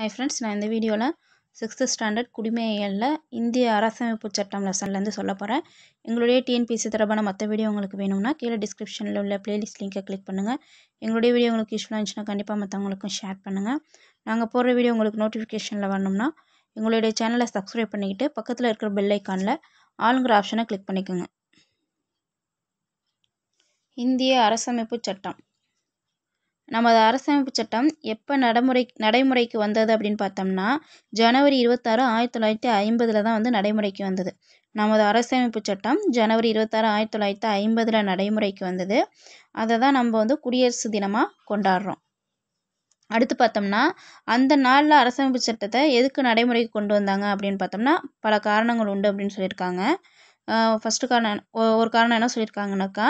Hi friends நான் இந்த வீடியோவில் சிக்ஸ்த்து ஸ்டாண்டர்ட் குடிமையியலில் இந்திய அரசமைப்பு சட்டம் லெசன்லேருந்து சொல்ல போகிறேன் எங்களுடைய டிஎன்பிசி தொடர்பான மற்ற வீடியோ உங்களுக்கு வேணும்னா கீழே டிஸ்கிரிப்ஷனில் உள்ள பிளேலிஸ்ட் லிங்கை கிளிக் பண்ணுங்கள் எங்களுடைய வீடியோ உங்களுக்கு யூஸ்ஃபுல்லாக இருந்துச்சுன்னா கண்டிப்பாக மற்றவங்களுக்கும் ஷேர் பண்ணுங்கள் நாங்கள் போடுற வீடியோ உங்களுக்கு நோட்டிஃபிகேஷனில் வரணும்னா எங்களுடைய சேனலை சப்ஸ்கிரைப் பண்ணிக்கிட்டு பக்கத்தில் இருக்கிற பெல் ஐக்கானில் ஆளுங்கிற ஆப்ஷனை கிளிக் பண்ணிக்கோங்க இந்திய அரசமைப்பு சட்டம் நமது அரசமைப்பு சட்டம் எப்போ நடைமுறை நடைமுறைக்கு வந்தது அப்படின்னு பார்த்தோம்னா ஜனவரி இருபத்தாறு ஆயிரத்தி தொள்ளாயிரத்தி ஐம்பதில் தான் வந்து நடைமுறைக்கு வந்தது நமது அரசமைப்பு சட்டம் ஜனவரி இருபத்தாறு ஆயிரத்தி தொள்ளாயிரத்தி ஐம்பதில் நடைமுறைக்கு வந்தது அதை தான் நம்ம வந்து குடியரசு தினமாக கொண்டாடுறோம் அடுத்து பார்த்தோம்னா அந்த நாளில் அரசமைப்பு சட்டத்தை எதுக்கு நடைமுறைக்கு கொண்டு வந்தாங்க அப்படின்னு பார்த்தோம்னா பல காரணங்கள் உண்டு அப்படின்னு சொல்லியிருக்காங்க ஃபஸ்ட்டு காரணம் ஒரு காரணம் என்ன சொல்லியிருக்காங்கனாக்கா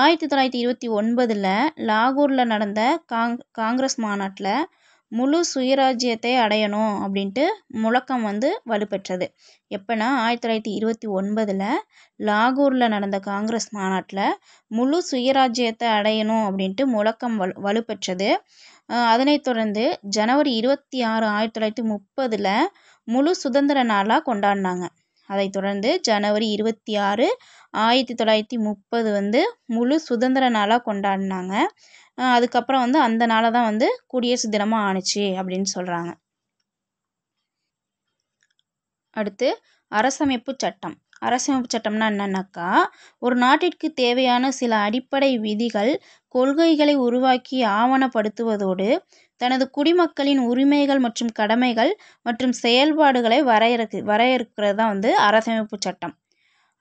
ஆயிரத்தி தொள்ளாயிரத்தி இருபத்தி ஒன்பதில் லாகூரில் நடந்த காங் காங்கிரஸ் மாநாட்டில் முழு சுயராஜ்ஜியத்தை அடையணும் அப்படின்ட்டு முழக்கம் வந்து வலுப்பெற்றது எப்போன்னா ஆயிரத்தி தொள்ளாயிரத்தி இருபத்தி ஒன்பதில் லாகூரில் நடந்த காங்கிரஸ் மாநாட்டில் முழு சுயராஜ்ஜியத்தை அடையணும் அப்படின்ட்டு முழக்கம் வலு வலுப்பெற்றது அதனைத் தொடர்ந்து ஜனவரி இருபத்தி ஆறு ஆயிரத்தி தொள்ளாயிரத்தி முப்பதில் முழு சுதந்திர நாளாக கொண்டாடினாங்க அதைத் தொடர்ந்து ஜனவரி இருபத்தி ஆறு ஆயிரத்தி தொள்ளாயிரத்தி முப்பது வந்து முழு சுதந்திர நாளாக கொண்டாடினாங்க அதுக்கப்புறம் வந்து அந்த நாளை தான் வந்து குடியரசு தினமாக ஆணுச்சு அப்படின்னு சொல்கிறாங்க அடுத்து அரசமைப்பு சட்டம் அரசமைப்பு சட்டம்னா என்னன்னாக்கா ஒரு நாட்டிற்கு தேவையான சில அடிப்படை விதிகள் கொள்கைகளை உருவாக்கி ஆவணப்படுத்துவதோடு தனது குடிமக்களின் உரிமைகள் மற்றும் கடமைகள் மற்றும் செயல்பாடுகளை வரையறுக்கு வரையறுக்கிறது தான் வந்து அரசமைப்பு சட்டம்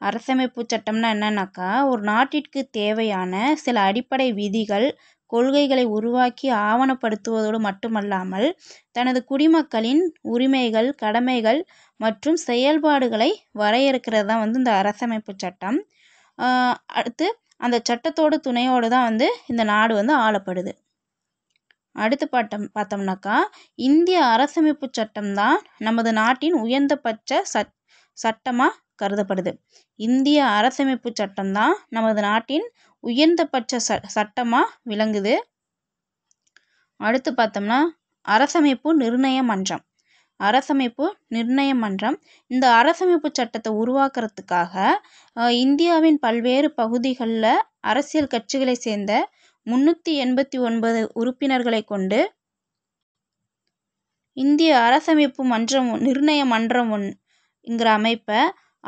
அரசமைப்பு சட்டம்னா என்னன்னாக்கா ஒரு நாட்டிற்கு தேவையான சில அடிப்படை விதிகள் கொள்கைகளை உருவாக்கி ஆவணப்படுத்துவதோடு மட்டுமல்லாமல் தனது குடிமக்களின் உரிமைகள் கடமைகள் மற்றும் செயல்பாடுகளை வரையறுக்கிறது தான் வந்து இந்த அரசமைப்பு சட்டம் அடுத்து அந்த சட்டத்தோட துணையோடு தான் வந்து இந்த நாடு வந்து ஆளப்படுது அடுத்து பாட்டம் பார்த்தோம்னாக்கா இந்திய அரசமைப்பு சட்டம் தான் நமது நாட்டின் உயர்ந்தபட்ச சட் சட்டமாக கருதப்படுது இந்திய அரசமைப்பு சட்டம் தான் நமது நாட்டின் உயர்ந்தபட்ச ச சட்டமாக விளங்குது அடுத்து பார்த்தோம்னா அரசமைப்பு நிர்ணய மன்றம் அரசமைப்பு நிர்ணய மன்றம் இந்த அரசமைப்பு சட்டத்தை உருவாக்குறதுக்காக இந்தியாவின் பல்வேறு பகுதிகளில் அரசியல் கட்சிகளை சேர்ந்த முந்நூற்றி எண்பத்தி ஒன்பது உறுப்பினர்களை கொண்டு இந்திய அரசமைப்பு மன்றம் நிர்ணய மன்றம் என்கிற அமைப்பை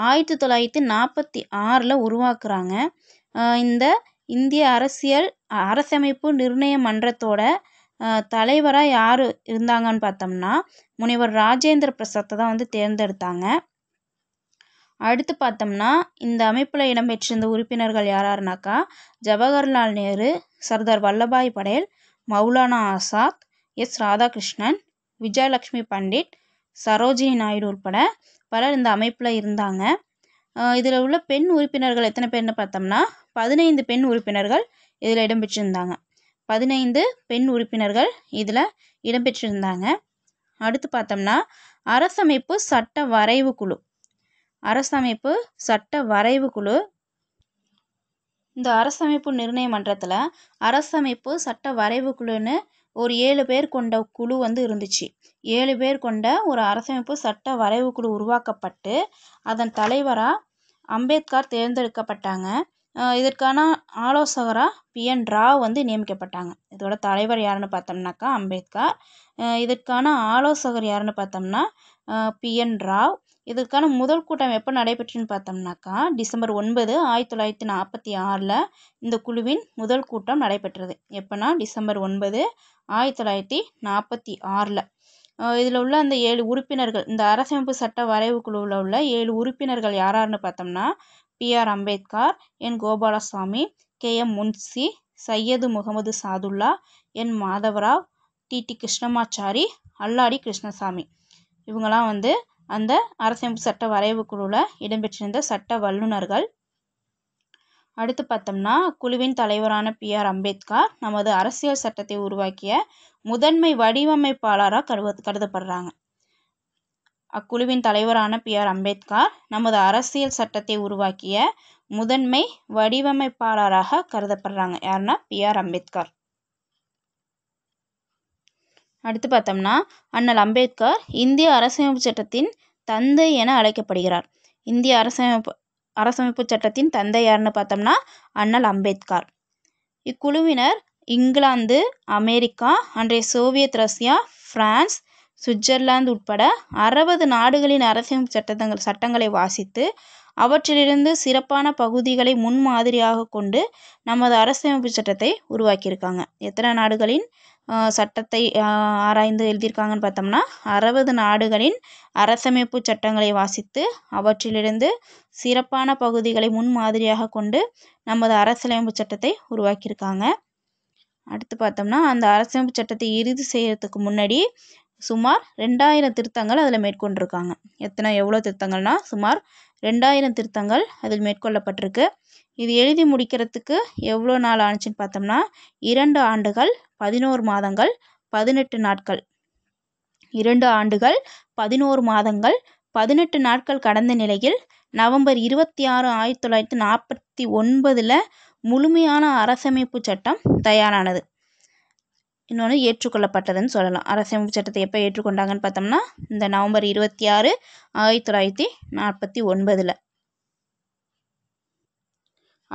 ஆயிரத்தி தொள்ளாயிரத்தி நாற்பத்தி ஆறில் உருவாக்குறாங்க இந்த இந்திய அரசியல் அரசமைப்பு நிர்ணய மன்றத்தோட தலைவராக யார் இருந்தாங்கன்னு பார்த்தோம்னா முனைவர் ராஜேந்திர பிரசாத்தை தான் வந்து தேர்ந்தெடுத்தாங்க அடுத்து பார்த்தோம்னா இந்த அமைப்பில் இடம்பெற்றிருந்த உறுப்பினர்கள் யாராருனாக்கா ஜவஹர்லால் நேரு சர்தார் வல்லபாய் படேல் மௌலானா ஆசாத் எஸ் ராதாகிருஷ்ணன் விஜயலக்ஷ்மி பண்டிட் சரோஜினி நாயுடு உட்பட பலர் இந்த அமைப்பில் இருந்தாங்க இதில் உள்ள பெண் உறுப்பினர்கள் எத்தனை பேர்னு பார்த்தோம்னா பதினைந்து பெண் உறுப்பினர்கள் இதில் இடம்பெற்றிருந்தாங்க பதினைந்து பெண் உறுப்பினர்கள் இதில் இடம்பெற்றிருந்தாங்க அடுத்து பார்த்தோம்னா அரசமைப்பு சட்ட வரைவு குழு அரசமைப்பு சட்ட வரைவு குழு இந்த அரசமைப்பு நிர்ணய மன்றத்தில் அரசமைப்பு சட்ட வரைவு குழுன்னு ஒரு ஏழு பேர் கொண்ட குழு வந்து இருந்துச்சு ஏழு பேர் கொண்ட ஒரு அரசமைப்பு சட்ட வரைவு குழு உருவாக்கப்பட்டு அதன் தலைவராக அம்பேத்கர் தேர்ந்தெடுக்கப்பட்டாங்க இதற்கான ஆலோசகராக பி என் ராவ் வந்து நியமிக்கப்பட்டாங்க இதோட தலைவர் யாருன்னு பார்த்தோம்னாக்கா அம்பேத்கர் இதற்கான ஆலோசகர் யாருன்னு பார்த்தோம்னா பி என் ராவ் இதற்கான முதல் கூட்டம் எப்போ நடைபெற்றுன்னு பார்த்தோம்னாக்கா டிசம்பர் ஒன்பது ஆயிரத்தி தொள்ளாயிரத்தி நாற்பத்தி ஆறில் இந்த குழுவின் முதல் கூட்டம் நடைபெற்றது எப்போனா டிசம்பர் ஒன்பது ஆயிரத்தி தொள்ளாயிரத்தி நாற்பத்தி ஆறில் இதில் உள்ள அந்த ஏழு உறுப்பினர்கள் இந்த அரசமைப்பு சட்ட வரைவு குழுவில் உள்ள ஏழு உறுப்பினர்கள் யாரார்னு பார்த்தோம்னா பார்த்தோம்னா B R Ambedkar N Gopalaswami K M Munshi Syed Muhammad Saadulla N Madhavrao T T Krishnamachari Alladi Krishnaswami இவங்களாம் வந்து அந்த அரசியமைப்பு சட்ட வரைவு குழுவில் இடம்பெற்றிருந்த சட்ட வல்லுநர்கள் அடுத்து பார்த்தோம்னா குழுவின் தலைவரான பி ஆர் அம்பேத்கர் நமது அரசியல் சட்டத்தை உருவாக்கிய முதன்மை வடிவமைப்பாளராக கருவ கருதப்படுறாங்க அக்குழுவின் தலைவரான பி ஆர் அம்பேத்கர் நமது அரசியல் சட்டத்தை உருவாக்கிய முதன்மை வடிவமைப்பாளராக கருதப்படுறாங்க யாருன்னா பி ஆர் அம்பேத்கர் அடுத்து பார்த்தோம்னா அண்ணல் அம்பேத்கார் இந்திய அரசமைப்பு சட்டத்தின் தந்தை என அழைக்கப்படுகிறார் இந்திய அரசமைப்பு அரசமைப்பு சட்டத்தின் தந்தை யாருன்னு பார்த்தோம்னா அண்ணல் அம்பேத்கார் இக்குழுவினர் இங்கிலாந்து அமெரிக்கா அன்றைய சோவியத் ரஷ்யா பிரான்ஸ் சுவிட்சர்லாந்து உட்பட அறுபது நாடுகளின் அரசியல் சட்டங்கள் சட்டங்களை வாசித்து அவற்றிலிருந்து சிறப்பான பகுதிகளை முன்மாதிரியாக கொண்டு நமது அரசியமைப்பு சட்டத்தை உருவாக்கியிருக்காங்க எத்தனை நாடுகளின் சட்டத்தை ஆராய்ந்து எழுதியிருக்காங்கன்னு பார்த்தோம்னா அறுபது நாடுகளின் அரசமைப்பு சட்டங்களை வாசித்து அவற்றிலிருந்து சிறப்பான பகுதிகளை முன்மாதிரியாக கொண்டு நமது அரசியலமைப்பு சட்டத்தை உருவாக்கியிருக்காங்க அடுத்து பார்த்தோம்னா அந்த அரசியமைப்பு சட்டத்தை இறுதி செய்கிறதுக்கு முன்னாடி சுமார் ரெண்டாயிரம் திருத்தங்கள் அதில் மேற்கொண்டிருக்காங்க எத்தனை எவ்வளோ திருத்தங்கள்னா சுமார் ரெண்டாயிரம் திருத்தங்கள் அதில் மேற்கொள்ளப்பட்டிருக்கு இது எழுதி முடிக்கிறதுக்கு எவ்வளோ நாள் ஆணுச்சுன்னு பார்த்தோம்னா இரண்டு ஆண்டுகள் பதினோரு மாதங்கள் பதினெட்டு நாட்கள் இரண்டு ஆண்டுகள் பதினோரு மாதங்கள் பதினெட்டு நாட்கள் கடந்த நிலையில் நவம்பர் இருபத்தி ஆறு ஆயிரத்தி தொள்ளாயிரத்தி நாற்பத்தி ஒன்பதில் முழுமையான அரசமைப்பு சட்டம் தயாரானது இன்னொன்று ஏற்றுக்கொள்ளப்பட்டதுன்னு சொல்லலாம் அரசியமைப்பு சட்டத்தை எப்போ ஏற்றுக்கொண்டாங்கன்னு பார்த்தோம்னா இந்த நவம்பர் இருபத்தி ஆறு ஆயிரத்தி தொள்ளாயிரத்தி நாற்பத்தி ஒன்பதில்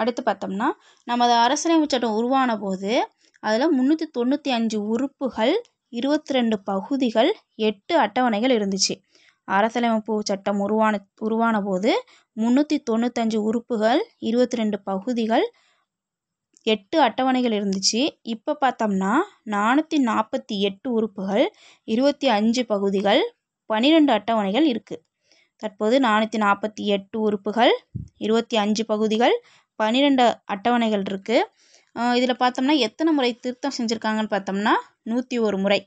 அடுத்து பார்த்தோம்னா நமது அரசியலமைப்பு சட்டம் உருவான போது அதில் முந்நூற்றி தொண்ணூற்றி அஞ்சு உறுப்புகள் இருபத்தி ரெண்டு பகுதிகள் எட்டு அட்டவணைகள் இருந்துச்சு அரசியலமைப்பு சட்டம் உருவான உருவான போது முந்நூற்றி தொண்ணூத்தஞ்சு உறுப்புகள் இருபத்தி ரெண்டு பகுதிகள் எட்டு அட்டவணைகள் இருந்துச்சு இப்போ பார்த்தோம்னா நானூற்றி நாற்பத்தி எட்டு உறுப்புகள் இருபத்தி அஞ்சு பகுதிகள் பன்னிரெண்டு அட்டவணைகள் இருக்குது தற்போது நானூற்றி நாற்பத்தி எட்டு உறுப்புகள் இருபத்தி அஞ்சு பகுதிகள் பன்னிரெண்டு அட்டவணைகள் இருக்குது இதில் பார்த்தோம்னா எத்தனை முறை திருத்தம் செஞ்சுருக்காங்கன்னு பார்த்தோம்னா நூற்றி ஒரு முறை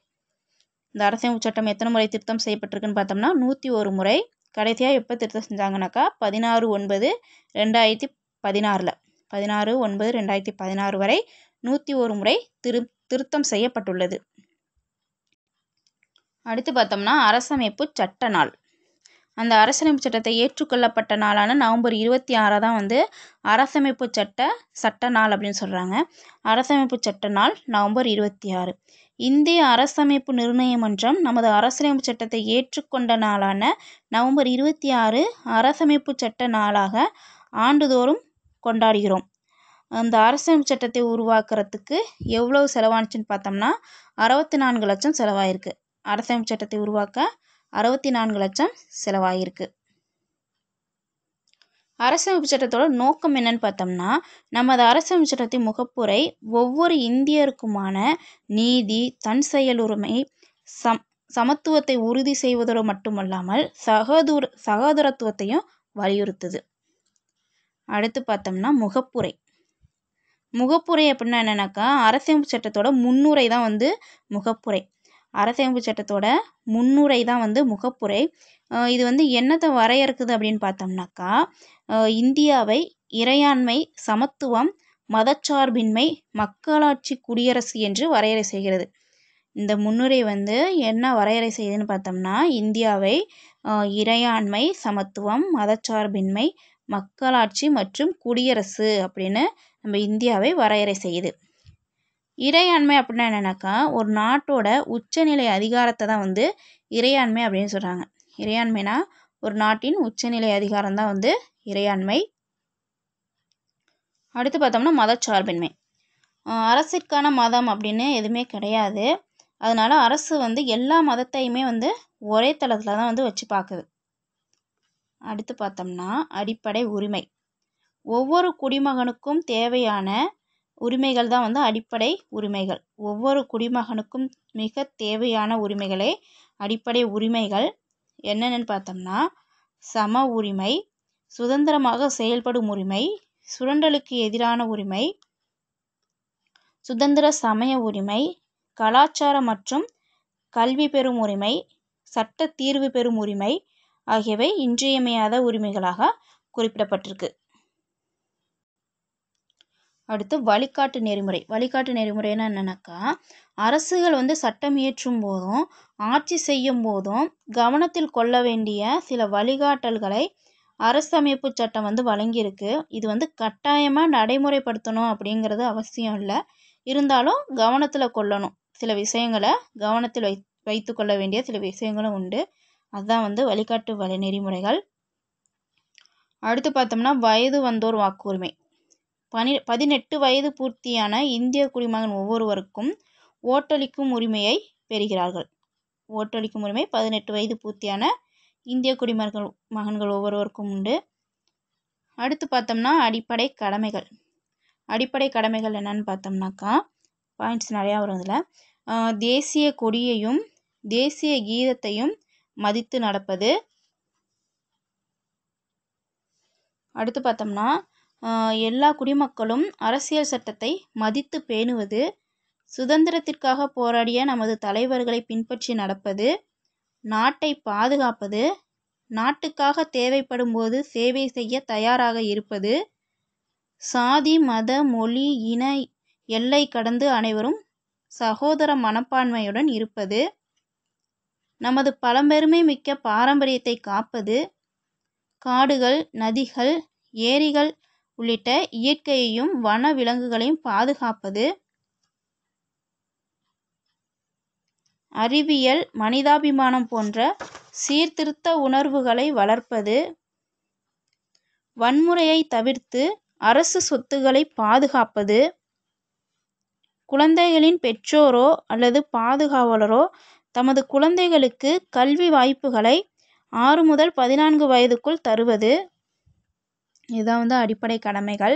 இந்த அரசியல் சட்டம் எத்தனை முறை திருத்தம் செய்யப்பட்டிருக்குன்னு பார்த்தோம்னா நூற்றி ஒரு முறை கடைசியாக எப்போ திருத்தம் செஞ்சாங்கனாக்கா பதினாறு ஒன்பது ரெண்டாயிரத்தி பதினாறில் பதினாறு ஒன்பது ரெண்டாயிரத்தி பதினாறு வரை நூற்றி ஒரு முறை திரு திருத்தம் செய்யப்பட்டுள்ளது அடுத்து பார்த்தோம்னா அரசமைப்பு சட்ட நாள் அந்த அரசமைப்பு சட்டத்தை ஏற்றுக்கொள்ளப்பட்ட நாளான நவம்பர் இருபத்தி ஆறாக தான் வந்து அரசமைப்பு சட்ட சட்ட நாள் அப்படின்னு சொல்கிறாங்க அரசமைப்பு சட்ட நாள் நவம்பர் இருபத்தி ஆறு இந்திய அரசமைப்பு நிர்ணய மன்றம் நமது அரசமைப்பு சட்டத்தை ஏற்றுக்கொண்ட நாளான நவம்பர் இருபத்தி ஆறு அரசமைப்பு சட்ட நாளாக ஆண்டுதோறும் கொண்டாடுகிறோம் அந்த அரசியல் சட்டத்தை உருவாக்குறதுக்கு எவ்வளவு செலவானுச்சுன்னு பார்த்தோம்னா அறுபத்தி நான்கு லட்சம் செலவாகிருக்கு அரசியல் சட்டத்தை உருவாக்க அறுபத்தி நான்கு லட்சம் செலவாயிருக்கு அரசமைப்பு சட்டத்தோட நோக்கம் என்னன்னு பார்த்தோம்னா நமது அரசமைப்பு சட்டத்தின் முகப்புரை ஒவ்வொரு இந்தியருக்குமான நீதி தன் செயலுரிமை சம் சமத்துவத்தை உறுதி செய்வதோடு மட்டுமல்லாமல் சகோதர சகோதரத்துவத்தையும் வலியுறுத்துது அடுத்து பார்த்தோம்னா முகப்புரை முகப்புரை அப்படின்னா என்னென்னாக்கா அரசியமைப்பு சட்டத்தோட முன்னுரை தான் வந்து முகப்புரை அரசியமைப்பு சட்டத்தோட முன்னுரை தான் வந்து முகப்புரை இது வந்து என்னத்தை வரையறுக்குது அப்படின்னு பார்த்தோம்னாக்கா இந்தியாவை இறையாண்மை சமத்துவம் மதச்சார்பின்மை மக்களாட்சி குடியரசு என்று வரையறை செய்கிறது இந்த முன்னுரை வந்து என்ன வரையறை செய்யுதுன்னு பார்த்தோம்னா இந்தியாவை இறையாண்மை சமத்துவம் மதச்சார்பின்மை மக்களாட்சி மற்றும் குடியரசு அப்படின்னு நம்ம இந்தியாவை வரையறை செய்யுது இறையாண்மை அப்படின்னா என்னென்னாக்கா ஒரு நாட்டோட உச்சநிலை அதிகாரத்தை தான் வந்து இறையாண்மை அப்படின்னு சொல்கிறாங்க இறையாண்மைனா ஒரு நாட்டின் உச்சநிலை அதிகாரம் தான் வந்து இறையாண்மை அடுத்து பார்த்தோம்னா மதச்சார்பின்மை அரசிற்கான மதம் அப்படின்னு எதுவுமே கிடையாது அதனால் அரசு வந்து எல்லா மதத்தையுமே வந்து ஒரே தளத்தில் தான் வந்து வச்சு பார்க்குது அடுத்து பார்த்தோம்னா அடிப்படை உரிமை ஒவ்வொரு குடிமகனுக்கும் தேவையான உரிமைகள் தான் வந்து அடிப்படை உரிமைகள் ஒவ்வொரு குடிமகனுக்கும் மிக தேவையான உரிமைகளே அடிப்படை உரிமைகள் என்னென்னு பார்த்தோம்னா சம உரிமை சுதந்திரமாக செயல்படும் உரிமை சுரண்டலுக்கு எதிரான உரிமை சுதந்திர சமய உரிமை கலாச்சார மற்றும் கல்வி பெறும் உரிமை சட்ட தீர்வு பெறும் உரிமை ஆகியவை இன்றியமையாத உரிமைகளாக குறிப்பிடப்பட்டிருக்கு அடுத்து வழிகாட்டு நெறிமுறை வழிகாட்டு நெறிமுறைனா என்னென்னாக்கா அரசுகள் வந்து சட்டம் இயற்றும் போதும் ஆட்சி செய்யும் போதும் கவனத்தில் கொள்ள வேண்டிய சில வழிகாட்டல்களை அரசமைப்பு சட்டம் வந்து வழங்கியிருக்கு இது வந்து கட்டாயமாக நடைமுறைப்படுத்தணும் அப்படிங்கிறது அவசியம் இல்லை இருந்தாலும் கவனத்தில் கொள்ளணும் சில விஷயங்களை கவனத்தில் வை வைத்து கொள்ள வேண்டிய சில விஷயங்களும் உண்டு அதுதான் வந்து வழிகாட்டு வழி நெறிமுறைகள் அடுத்து பார்த்தோம்னா வயது வந்தோர் வாக்குரிமை பனி பதினெட்டு வயது பூர்த்தியான இந்திய குடிமகன் ஒவ்வொருவருக்கும் ஓட்டளிக்கும் உரிமையை பெறுகிறார்கள் ஓட்டளிக்கும் உரிமை பதினெட்டு வயது பூர்த்தியான இந்திய குடிமகன் மகன்கள் ஒவ்வொருவருக்கும் உண்டு அடுத்து பார்த்தோம்னா அடிப்படை கடமைகள் அடிப்படை கடமைகள் என்னன்னு பார்த்தோம்னாக்கா பாயிண்ட்ஸ் நிறையா வரும் இதில் தேசிய கொடியையும் தேசிய கீதத்தையும் மதித்து நடப்பது அடுத்து பார்த்தோம்னா எல்லா குடிமக்களும் அரசியல் சட்டத்தை மதித்து பேணுவது சுதந்திரத்திற்காக போராடிய நமது தலைவர்களை பின்பற்றி நடப்பது நாட்டை பாதுகாப்பது நாட்டுக்காக தேவைப்படும் போது சேவை செய்ய தயாராக இருப்பது சாதி மத மொழி இன எல்லை கடந்து அனைவரும் சகோதர மனப்பான்மையுடன் இருப்பது நமது பழம்பெருமை மிக்க பாரம்பரியத்தை காப்பது காடுகள் நதிகள் ஏரிகள் உள்ளிட்ட இயற்கையையும் வன விலங்குகளையும் பாதுகாப்பது அறிவியல் மனிதாபிமானம் போன்ற சீர்திருத்த உணர்வுகளை வளர்ப்பது வன்முறையை தவிர்த்து அரசு சொத்துக்களை பாதுகாப்பது குழந்தைகளின் பெற்றோரோ அல்லது பாதுகாவலரோ தமது குழந்தைகளுக்கு கல்வி வாய்ப்புகளை ஆறு முதல் பதினான்கு வயதுக்குள் தருவது இதுதான் வந்து அடிப்படை கடமைகள்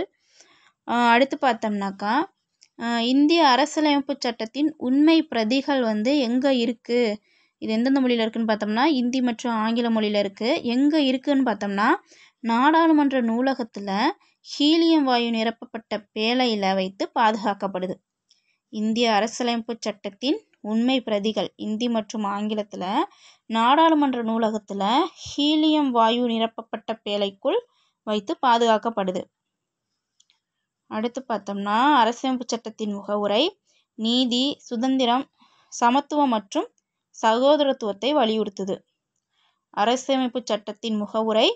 அடுத்து பார்த்தோம்னாக்கா இந்திய அரசியலமைப்பு சட்டத்தின் உண்மை பிரதிகள் வந்து எங்கே இருக்குது இது எந்தெந்த மொழியில் இருக்குதுன்னு பார்த்தோம்னா இந்தி மற்றும் ஆங்கில மொழியில் இருக்குது எங்கே இருக்குதுன்னு பார்த்தோம்னா நாடாளுமன்ற நூலகத்தில் ஹீலியம் வாயு நிரப்பப்பட்ட பேழையில் வைத்து பாதுகாக்கப்படுது இந்திய அரசியலமைப்பு சட்டத்தின் உண்மை பிரதிகள் இந்தி மற்றும் ஆங்கிலத்தில் நாடாளுமன்ற நூலகத்தில் ஹீலியம் வாயு நிரப்பப்பட்ட பேழைக்குள் வைத்து பாதுகாக்கப்படுது அடுத்து பார்த்தோம்னா அரசியலமைப்பு சட்டத்தின் முகவுரை நீதி சுதந்திரம் சமத்துவம் மற்றும் சகோதரத்துவத்தை வலியுறுத்துது அரசியலமைப்பு சட்டத்தின் முகவுரை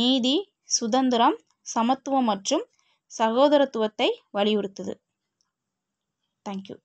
நீதி சுதந்திரம் சமத்துவம் மற்றும் சகோதரத்துவத்தை வலியுறுத்துது Thank you.